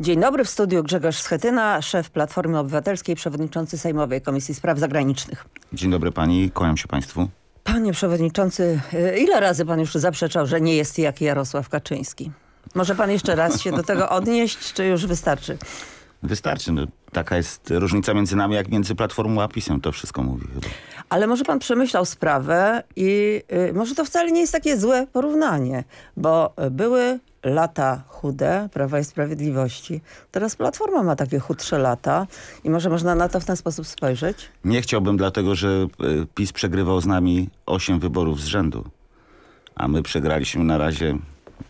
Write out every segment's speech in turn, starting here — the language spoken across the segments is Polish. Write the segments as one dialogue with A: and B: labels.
A: Dzień dobry, w studiu Grzegorz Schetyna, szef Platformy Obywatelskiej, przewodniczący Sejmowej Komisji Spraw Zagranicznych.
B: Dzień dobry pani, kłaniam się państwu.
A: Panie przewodniczący, y, ile razy pan już zaprzeczał, że nie jest jak Jarosław Kaczyński? Może pan jeszcze raz się do tego odnieść, czy już wystarczy?
B: Wystarczy. No, taka jest różnica między nami, jak między Platformą a PiSem. To wszystko mówi chyba.
A: Ale może pan przemyślał sprawę i y, może to wcale nie jest takie złe porównanie, bo były lata chude Prawa i Sprawiedliwości. Teraz Platforma ma takie chudsze lata i może można na to w ten sposób spojrzeć?
B: Nie chciałbym, dlatego że e, PiS przegrywał z nami osiem wyborów z rzędu, a my przegraliśmy na razie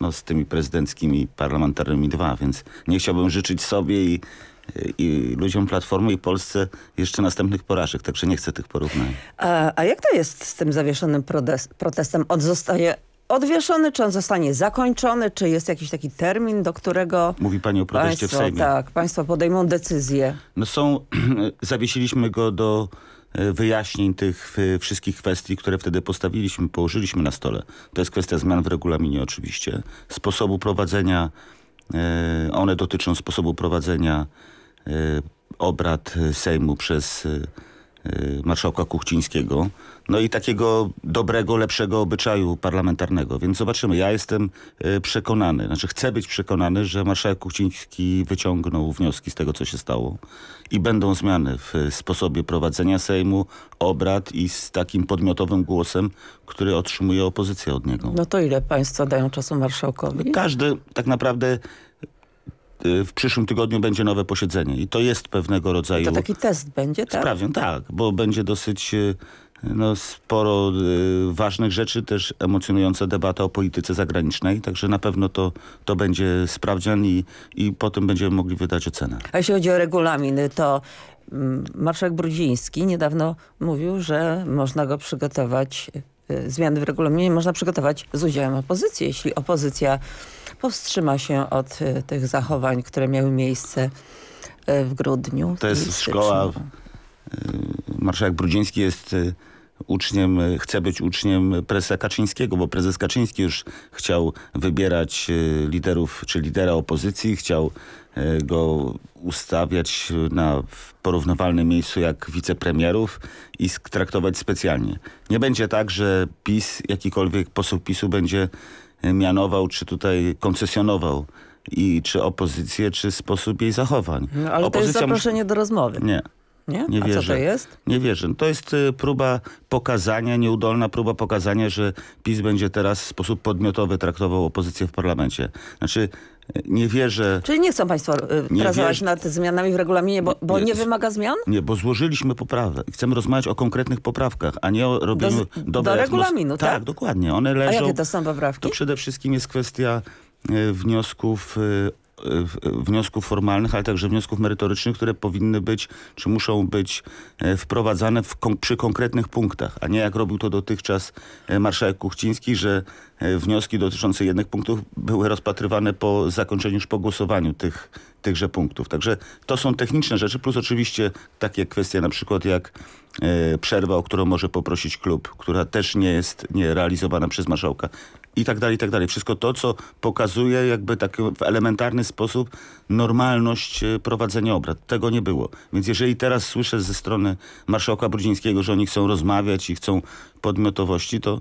B: no, z tymi prezydenckimi, parlamentarnymi dwa, więc nie chciałbym życzyć sobie i i ludziom Platformy i Polsce jeszcze następnych porażek, także nie chcę tych porównań.
A: A, a jak to jest z tym zawieszonym protestem? On zostaje odwieszony, czy on zostanie zakończony, czy jest jakiś taki termin, do którego...
B: Mówi pani o proteście państwo, w Sejmie. Tak,
A: państwo podejmą decyzję.
B: No są, zawiesiliśmy go do e, wyjaśnień tych e, wszystkich kwestii, które wtedy postawiliśmy, położyliśmy na stole. To jest kwestia zmian w regulaminie oczywiście, sposobu prowadzenia, e, one dotyczą sposobu prowadzenia obrad Sejmu przez Y, marszałka Kuchcińskiego, no i takiego dobrego, lepszego obyczaju parlamentarnego. Więc zobaczymy, ja jestem y, przekonany, znaczy chcę być przekonany, że marszałek Kuchciński wyciągnął wnioski z tego, co się stało i będą zmiany w y, sposobie prowadzenia Sejmu, obrad i z takim podmiotowym głosem, który otrzymuje opozycja od niego.
A: No to ile państwo dają czasu marszałkowi?
B: Każdy tak naprawdę Y, w przyszłym tygodniu będzie nowe posiedzenie i to jest pewnego rodzaju... I to taki
A: test będzie, tak? Sprawdzian,
B: tak, bo będzie dosyć y, no, sporo y, ważnych rzeczy, też emocjonująca debata o polityce zagranicznej, także na pewno to, to będzie sprawdzian i, i potem będziemy mogli wydać ocenę.
A: A jeśli chodzi o regulaminy, to mm, marszałek Brudziński niedawno mówił, że można go przygotować, y, zmiany w regulaminie można przygotować z udziałem opozycji, jeśli opozycja powstrzyma się od y, tych zachowań, które miały miejsce y, w grudniu. To jest szkoła. Y,
B: marszałek Brudziński jest uczniem, chce być uczniem prezesa Kaczyńskiego, bo prezes Kaczyński już chciał wybierać liderów, czy lidera opozycji, chciał go ustawiać na porównywalnym miejscu jak wicepremierów i traktować specjalnie. Nie będzie tak, że PiS, jakikolwiek poseł PiSu będzie mianował, czy tutaj koncesjonował i czy opozycję, czy sposób jej zachowań. No, ale Opozycja to jest zaproszenie
A: do rozmowy. Nie. Nie? Nie A wierzę. co to jest?
B: Nie wierzę. To jest y, próba pokazania, nieudolna próba pokazania, że PiS będzie teraz w sposób podmiotowy traktował opozycję w parlamencie. Znaczy nie wierzę... Czyli
A: nie chcą państwo y, nie pracować wierzę, nad zmianami w regulaminie, bo, bo nie, nie, wymaga zmian?
B: Nie, bo złożyliśmy poprawę. Chcemy rozmawiać o konkretnych poprawkach, a nie o robieniu... Do, do regulaminu, tak? Tak, dokładnie. One leżą... A jakie to są poprawki? To przede wszystkim jest kwestia y, wniosków y, wniosków formalnych, ale także wniosków merytorycznych, które powinny być, czy muszą być e, wprowadzane w, przy konkretnych punktach, a nie jak robił to dotychczas e, marszałek Kuchciński, że e, wnioski dotyczące jednych punktów były rozpatrywane po zakończeniu, już po głosowaniu tych, tychże punktów. Także to są techniczne rzeczy, plus oczywiście takie kwestie na przykład jak przerwa, o którą może poprosić klub, która też nie jest nie realizowana przez marszałka i tak dalej, i tak dalej. Wszystko to, co pokazuje jakby w elementarny sposób normalność e, prowadzenia obrad. Tego nie było. Więc jeżeli teraz słyszę ze strony marszałka Brudzińskiego, że oni chcą rozmawiać i chcą podmiotowości, to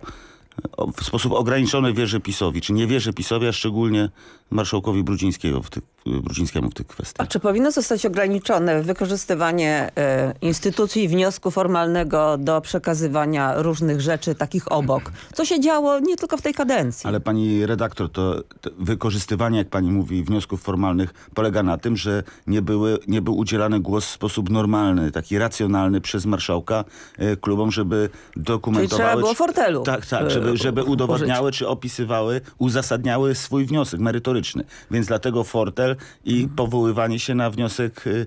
B: e, w sposób ograniczony wierzę PiSowi, czy nie wierzę PiSowi, a szczególnie marszałkowi Brudzińskiego w tych Brudzińskiemu w tych kwestiach.
A: A czy powinno zostać ograniczone wykorzystywanie e, instytucji wniosku formalnego do przekazywania różnych rzeczy takich obok? Co się działo nie tylko w tej kadencji.
B: Ale pani redaktor, to, to wykorzystywanie, jak pani mówi, wniosków formalnych polega na tym, że nie, były, nie był udzielany głos w sposób normalny, taki racjonalny przez marszałka e, klubom, żeby dokumentowały... Czyli trzeba było fortelu. Tak, tak, e, żeby, żeby udowadniały, czy opisywały, uzasadniały swój wniosek merytoryczny. Więc dlatego fortel i powoływanie się na wniosek y,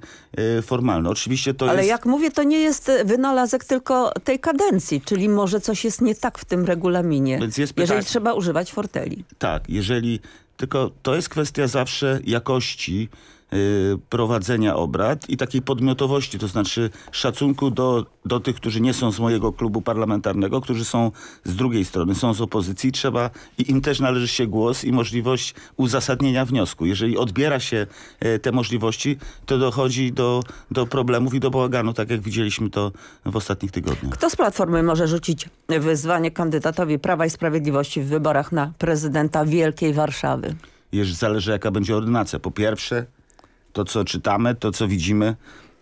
B: y, formalny. Oczywiście to Ale jest... jak
A: mówię, to nie jest y, wynalazek tylko tej kadencji, czyli może coś jest nie tak w tym regulaminie, Więc jest pytanie... jeżeli trzeba używać forteli.
B: Tak, jeżeli... Tylko to jest kwestia zawsze jakości Y, prowadzenia obrad i takiej podmiotowości, to znaczy szacunku do, do tych, którzy nie są z mojego klubu parlamentarnego, którzy są z drugiej strony, są z opozycji. Trzeba i im też należy się głos i możliwość uzasadnienia wniosku. Jeżeli odbiera się y, te możliwości, to dochodzi do, do problemów i do bałaganu, tak jak widzieliśmy to w ostatnich tygodniach.
A: Kto z Platformy może rzucić wyzwanie kandydatowi Prawa i Sprawiedliwości w wyborach na prezydenta Wielkiej Warszawy?
B: Jeż zależy jaka będzie ordynacja. Po pierwsze to, co czytamy, to, co widzimy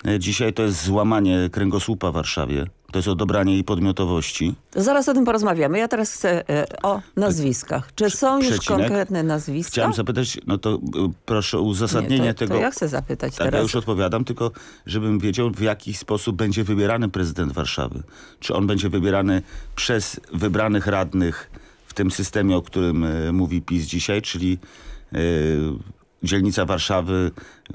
B: e, dzisiaj, to jest złamanie kręgosłupa w Warszawie. To jest odebranie jej podmiotowości.
A: Zaraz o tym porozmawiamy. Ja teraz chcę e, o nazwiskach. Czy są Przecinek. już konkretne nazwiska?
B: Chciałem zapytać, no to e, proszę o uzasadnienie Nie, to, tego. To ja chcę zapytać tak, teraz. Ja już odpowiadam, tylko żebym wiedział w jaki sposób będzie wybierany prezydent Warszawy. Czy on będzie wybierany przez wybranych radnych w tym systemie, o którym mówi PiS dzisiaj, czyli dzielnica Warszawy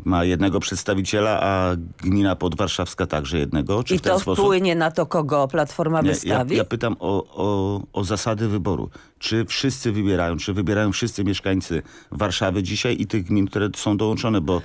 B: ma jednego przedstawiciela, a gmina podwarszawska także jednego. Czy I to sposób...
A: wpłynie na to, kogo Platforma Nie, wystawi? Ja, ja
B: pytam o, o, o zasady wyboru. Czy wszyscy wybierają, czy wybierają wszyscy mieszkańcy Warszawy dzisiaj i tych gmin, które są dołączone, bo...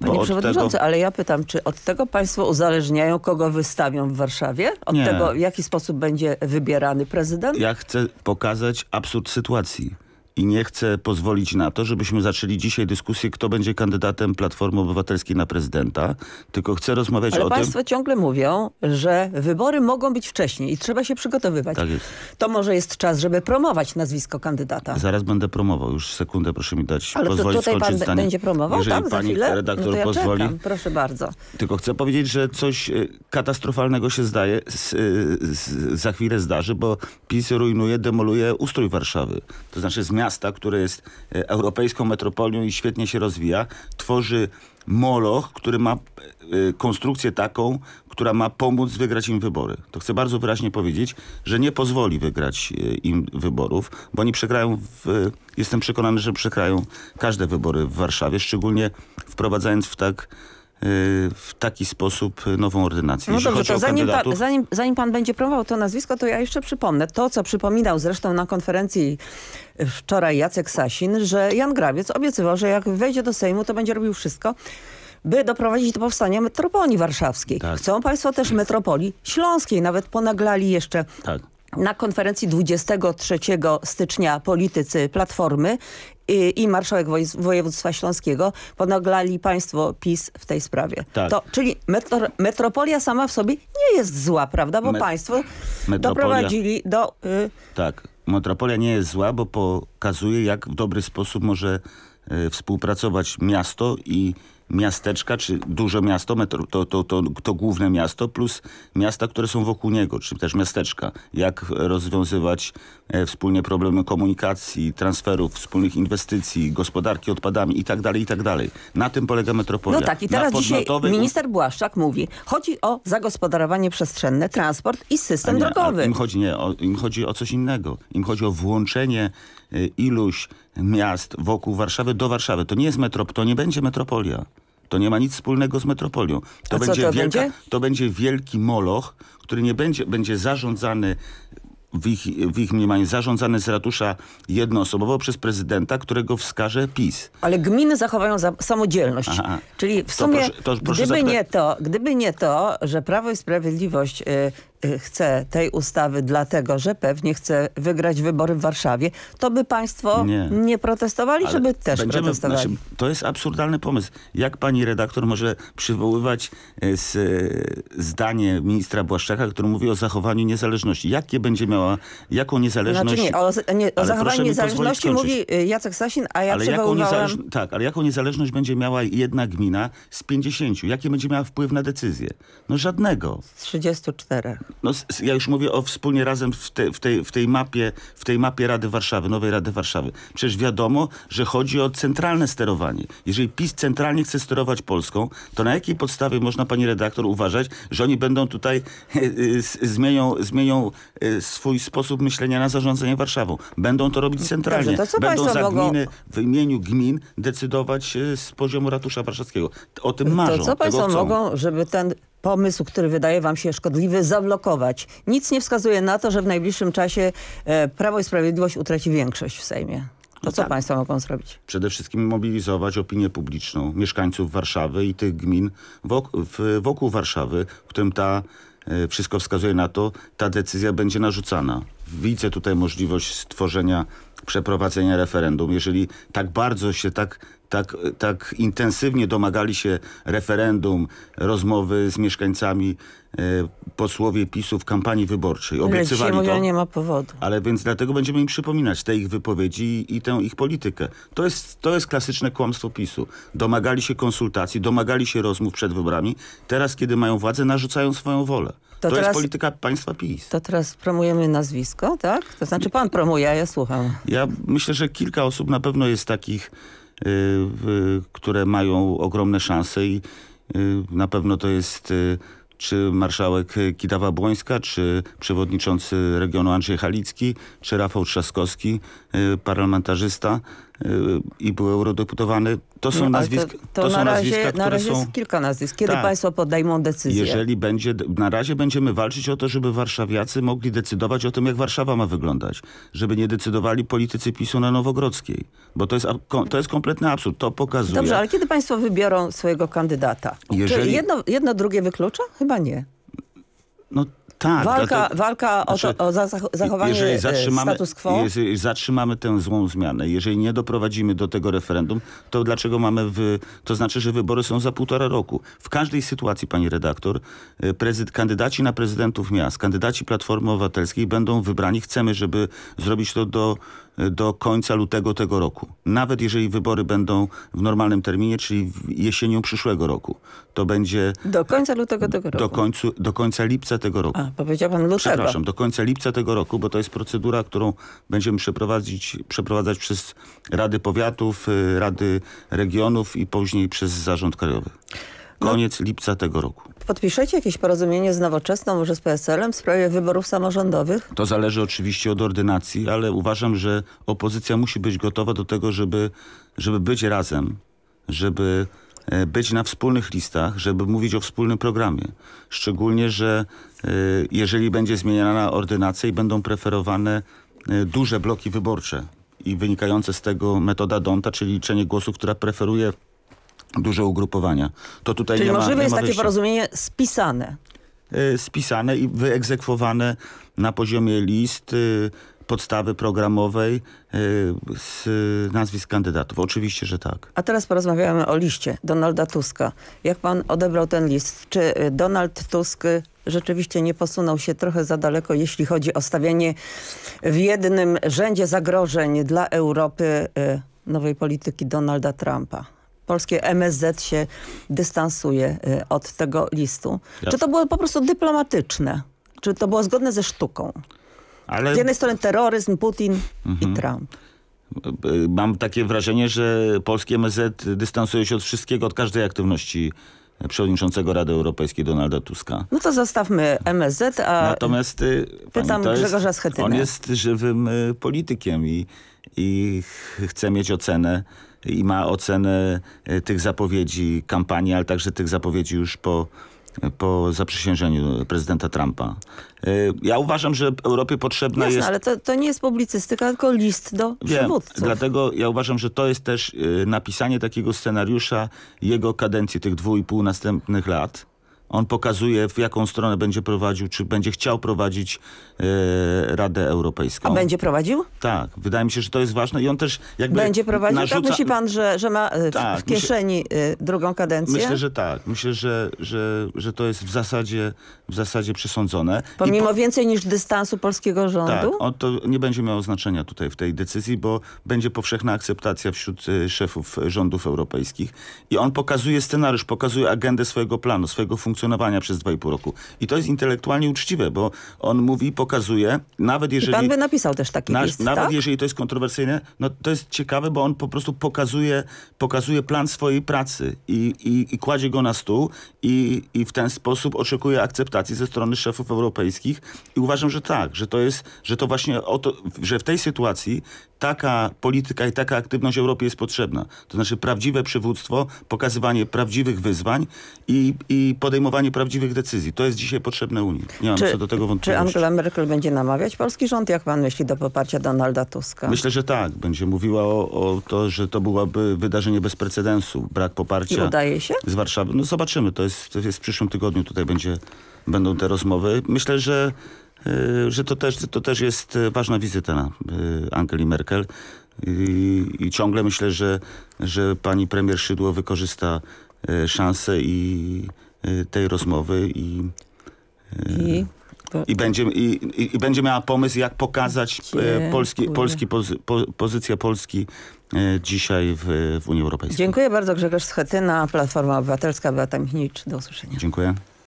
B: Panie przewodniczący, tego...
A: ale ja pytam, czy od tego państwo uzależniają, kogo wystawią w Warszawie? Od Nie. tego, w jaki sposób będzie wybierany prezydent? Ja
B: chcę pokazać absurd sytuacji i nie chcę pozwolić na to, żebyśmy zaczęli dzisiaj dyskusję, kto będzie kandydatem Platformy Obywatelskiej na prezydenta, tylko chcę rozmawiać Ale o tym... Ale państwo
A: ciągle mówią, że wybory mogą być wcześniej i trzeba się przygotowywać. Tak jest. To może jest czas, żeby promować nazwisko kandydata. Zaraz
B: będę promował, już sekundę proszę mi dać. Ale pozwolić to tutaj pan tutaj będzie promował, Jeżeli tak, pani redaktor no to ja pozwoli. Czekam.
A: Proszę bardzo.
B: Tylko chcę powiedzieć, że coś y, katastrofalnego się zdaje, z, y, z, za chwilę zdarzy, bo PiS rujnuje, demoluje ustrój Warszawy. To znaczy zmiana miasta, które jest e, europejską metropolią i świetnie się rozwija, tworzy moloch, który ma e, konstrukcję taką, która ma pomóc wygrać im wybory. To chcę bardzo wyraźnie powiedzieć, że nie pozwoli wygrać e, im wyborów, bo oni przegrają, w, jestem przekonany, że przekrają każde wybory w Warszawie, szczególnie wprowadzając w tak Y, w taki sposób nową ordynację. No dobrze, to zanim, kandydatów... pan,
A: zanim, zanim pan będzie promował to nazwisko, to ja jeszcze przypomnę to, co przypominał zresztą na konferencji wczoraj Jacek Sasin, że Jan Grabiec obiecywał, że jak wejdzie do Sejmu, to będzie robił wszystko, by doprowadzić do powstania metropolii warszawskiej. Tak. Chcą państwo też metropolii śląskiej. Nawet ponaglali jeszcze tak. Na konferencji 23 stycznia politycy Platformy i, y, i marszałek województwa śląskiego ponaglali państwo PiS w tej sprawie. Tak. To, czyli metro, metropolia sama w sobie nie jest zła, prawda? Bo państwo doprowadzili do... Y
B: tak, metropolia nie jest zła, bo pokazuje jak w dobry sposób może y współpracować miasto i miasteczka, czy duże miasto, to, to, to, to główne miasto, plus miasta, które są wokół niego, czy też miasteczka. Jak rozwiązywać e, wspólnie problemy komunikacji, transferów, wspólnych inwestycji, gospodarki odpadami itd., tak itd. Tak Na tym polega metropolia. No tak i teraz dzisiaj minister
A: Błaszczak mówi, chodzi o zagospodarowanie przestrzenne, transport i system nie,
B: drogowy. Im chodzi, nie, o, im chodzi o coś innego. Im chodzi o włączenie e, iluś miast wokół Warszawy do Warszawy. To nie jest metrop, to nie będzie metropolia. To nie ma nic wspólnego z metropolią. To, będzie, to, wielka, będzie? to będzie wielki moloch, który nie będzie, będzie zarządzany w ich, w ich mniemaniu zarządzany z ratusza jednoosobowo przez prezydenta, którego wskaże PiS.
A: Ale gminy zachowają za samodzielność. Aha. Czyli w sumie, to proszę, to proszę gdyby, nie to, gdyby nie to, że Prawo i Sprawiedliwość y, Y, chce tej ustawy dlatego, że pewnie chce wygrać wybory w Warszawie, to by państwo nie, nie protestowali, Ale żeby też będziemy, protestowali. Znaczy,
B: to jest absurdalny pomysł. Jak pani redaktor może przywoływać z, y, y, zdanie ministra Błaszczaka, który mówi o zachowaniu niezależności? Jakie będzie miała, jaką niezależność? Znaczy nie, o,
A: nie, o zachowaniu niezależności mówi Jacek Sasin, a ja ale przywoływałem...
B: tak, ale jaką niezależność będzie miała jedna gmina z 50? Jaki będzie miała wpływ na decyzję? No żadnego. Z
A: 34
B: no, ja już mówię o wspólnie razem w, te, w, tej, w, tej mapie, w tej mapie Rady Warszawy, Nowej Rady Warszawy. Przecież wiadomo, że chodzi o centralne sterowanie. Jeżeli PiS centralnie chce sterować Polską, to na jakiej podstawie można, pani redaktor, uważać, że oni będą tutaj e, e, zmienią, zmienią e, swój sposób myślenia na zarządzanie Warszawą? Będą to robić centralnie. Dobrze, to będą za gminy, w imieniu gmin decydować z poziomu ratusza warszawskiego. O tym marzą. To co państwo mogą,
A: żeby ten pomysł, który wydaje wam się szkodliwy, zablokować. Nic nie wskazuje na to, że w najbliższym czasie e, Prawo i Sprawiedliwość utraci większość w Sejmie.
B: To co tak. państwo mogą zrobić? Przede wszystkim mobilizować opinię publiczną, mieszkańców Warszawy i tych gmin wokół, wokół Warszawy, w którym ta, e, wszystko wskazuje na to, ta decyzja będzie narzucana. Widzę tutaj możliwość stworzenia przeprowadzenia referendum. Jeżeli tak bardzo się, tak tak, tak intensywnie domagali się referendum, rozmowy z mieszkańcami e, posłowie PiSu w kampanii wyborczej. Obiecywali Ale to. nie
A: ma powodu.
B: Ale więc dlatego będziemy im przypominać te ich wypowiedzi i, tę ich politykę. To jest, to jest klasyczne kłamstwo PiSu. Domagali się konsultacji, domagali się rozmów przed wyborami. Teraz, kiedy mają władzę, narzucają swoją wolę. To, to teraz, jest polityka państwa PiS.
A: To teraz promujemy nazwisko, tak? To znaczy pan promuje, a ja słucham.
B: Ja myślę, że kilka osób na pewno jest takich Y, które mają ogromne szanse i y, na pewno to jest y, czy marszałek Kidawa Błońska, czy przewodniczący regionu Andrzej Halicki, czy Rafał Trzaskowski, parlamentarzysta. Y, i był eurodeputowany. To są no, nazwiska, to, to, to są na razie, nazwiska, na razie są...
A: kilka nazwisk. Kiedy tak. państwo podejmą decyzję? Jeżeli
B: będzie, na razie będziemy walczyć o to, żeby warszawiacy mogli decydować o tym, jak Warszawa ma wyglądać. Żeby nie decydowali politycy PiSu na Nowogrodzkiej. Bo to jest, to jest kompletny absurd. To pokazuje. Dobrze, ale
A: kiedy państwo wybiorą swojego kandydata? Jeżeli... Czy jedno, jedno drugie wyklucza? Chyba nie. No tak, walka, dlatego, walka o, znaczy, to, o zachowanie e, zatrzymamy, status quo.
B: Jeżeli zatrzymamy tę złą zmianę, jeżeli nie doprowadzimy do tego referendum, to dlaczego mamy... W, to znaczy, że wybory są za półtora roku. W każdej sytuacji, pani redaktor, e, prezyd, kandydaci na prezydentów miast, kandydaci Platformy Obywatelskiej będą wybrani. Chcemy, żeby zrobić to do do końca lutego tego roku. Nawet jeżeli wybory będą w normalnym terminie, czyli jesienią przyszłego roku. To będzie...
A: Do końca lutego tego roku. Do,
B: końcu, do końca lipca tego roku.
A: A, powiedział pan lutego. Przepraszam,
B: do końca lipca tego roku, bo to jest procedura, którą będziemy przeprowadzić, przeprowadzać przez Rady Powiatów, y, Rady Regionów i później przez Zarząd Krajowy koniec lipca tego roku.
A: Podpiszecie jakieś porozumienie z Nowoczesną, może z PSL-em w sprawie wyborów samorządowych?
B: To zależy oczywiście od ordynacji, ale uważam, że opozycja musi być gotowa do tego, żeby, żeby być razem, żeby e, być na wspólnych listach, żeby mówić o wspólnym programie. Szczególnie, że e, jeżeli będzie zmieniana ordynacja i będą preferowane e, duże bloki wyborcze i wynikające z tego metoda Donta, czyli liczenie głosów, która preferuje duże ugrupowania. To tutaj Czyli nie możliwe ma, nie jest ma takie porozumienie
A: spisane.
B: E, spisane i wyegzekwowane na poziomie list, e, podstawy programowej e, z nazwisk kandydatów. Oczywiście, że tak.
A: A teraz porozmawiamy o liście Donalda Tuska. Jak pan odebrał ten list? Czy Donald Tusk rzeczywiście nie posunął się trochę za daleko, jeśli chodzi o stawianie w jednym rzędzie zagrożeń dla Europy nowej polityki Donalda Trumpa? polskie MSZ się dystansuje y, od tego listu. Jasne. Czy to było po prostu dyplomatyczne? Czy to było zgodne ze sztuką? Ale... Z jednej strony terroryzm, Putin mhm. i Trump.
B: Y, mam takie wrażenie, że polskie MSZ dystansuje się od wszystkiego, od każdej aktywności przewodniczącego Rady Europejskiej Donalda Tuska.
A: No to zostawmy MSZ,
B: a Natomiast, y, pytam pani, Grzegorza Schetynę. On jest żywym politykiem i, i chce mieć ocenę i ma ocenę e, tych zapowiedzi kampanii, ale także tych zapowiedzi już po e, po zaprzysiężeniu prezydenta Trumpa. E, ja uważam, że Europie potrzebna Jasne, jest... ale
A: to, to nie jest publicystyka, tylko list do Wiem,
B: przywódców. Dlatego ja uważam, że to jest też napisanie takiego scenariusza jego kadencji, tych dwóch i pół następnych lat, on pokazuje, w jaką stronę będzie prowadził, czy będzie chciał prowadzić y, Radę Europejską. A
A: będzie prowadził?
B: Tak. Wydaje mi się, że to jest ważne i on też jakby Będzie prowadził? Tak narzuca... Tak myśli
A: pan, że, że ma e, w, tak, w kieszeni e, drugą kadencję? Myślę, że
B: tak. Myślę, że, że, że to jest w zasadzie, w zasadzie przesądzone.
A: Pomimo po... więcej niż dystansu polskiego rządu? Tak.
B: On to nie będzie miało znaczenia tutaj w tej decyzji, bo będzie powszechna akceptacja wśród szefów rządów europejskich. I on pokazuje scenariusz, pokazuje agendę swojego planu, swojego funkcjonowania funkcjonowania przez 2,5 roku. I to jest intelektualnie uczciwe, bo on mówi, pokazuje, nawet jeżeli... I pan by
A: napisał też taki nasz, list, Nawet tak?
B: jeżeli to jest kontrowersyjne, no to jest ciekawe, bo on po prostu pokazuje, pokazuje plan swojej pracy i, i, i kładzie go na stół i, i w ten sposób oczekuje akceptacji ze strony szefów europejskich i uważam, że tak, że to jest, że to właśnie o to, że w tej sytuacji taka polityka i taka aktywność Europie jest potrzebna. To znaczy prawdziwe przywództwo, pokazywanie prawdziwych wyzwań i, i podejmowanie prawdziwych decyzji. To jest dzisiaj potrzebne Unii. Nie mam czy, co do tego wątpliwości. Czy
A: Angela Merkel będzie namawiać polski rząd, jak pan myśli, do poparcia Donalda Tuska? Myślę,
B: że tak. Będzie mówiła o, o to, że to byłaby wydarzenie bez precedensu. Brak poparcia. udaje się? Z Warszawy. No zobaczymy. To jest, to jest w przyszłym tygodniu tutaj będzie, będą te rozmowy. Myślę, że Y, że to też, to też jest y, ważna wizyta y, Angeli Merkel. I, I, ciągle myślę, że, że pani premier Szydło wykorzysta szansę i tej rozmowy i, I, to, i będzie, i, i, będzie miała pomysł, jak pokazać polski, polski, pozy, pozycję Polski dzisiaj w, w Unii Europejskiej.
A: Dziękuję bardzo Grzegorz Schetyna, Platforma Obywatelska, Beata Michnicz. Do usłyszenia.
B: Dziękuję.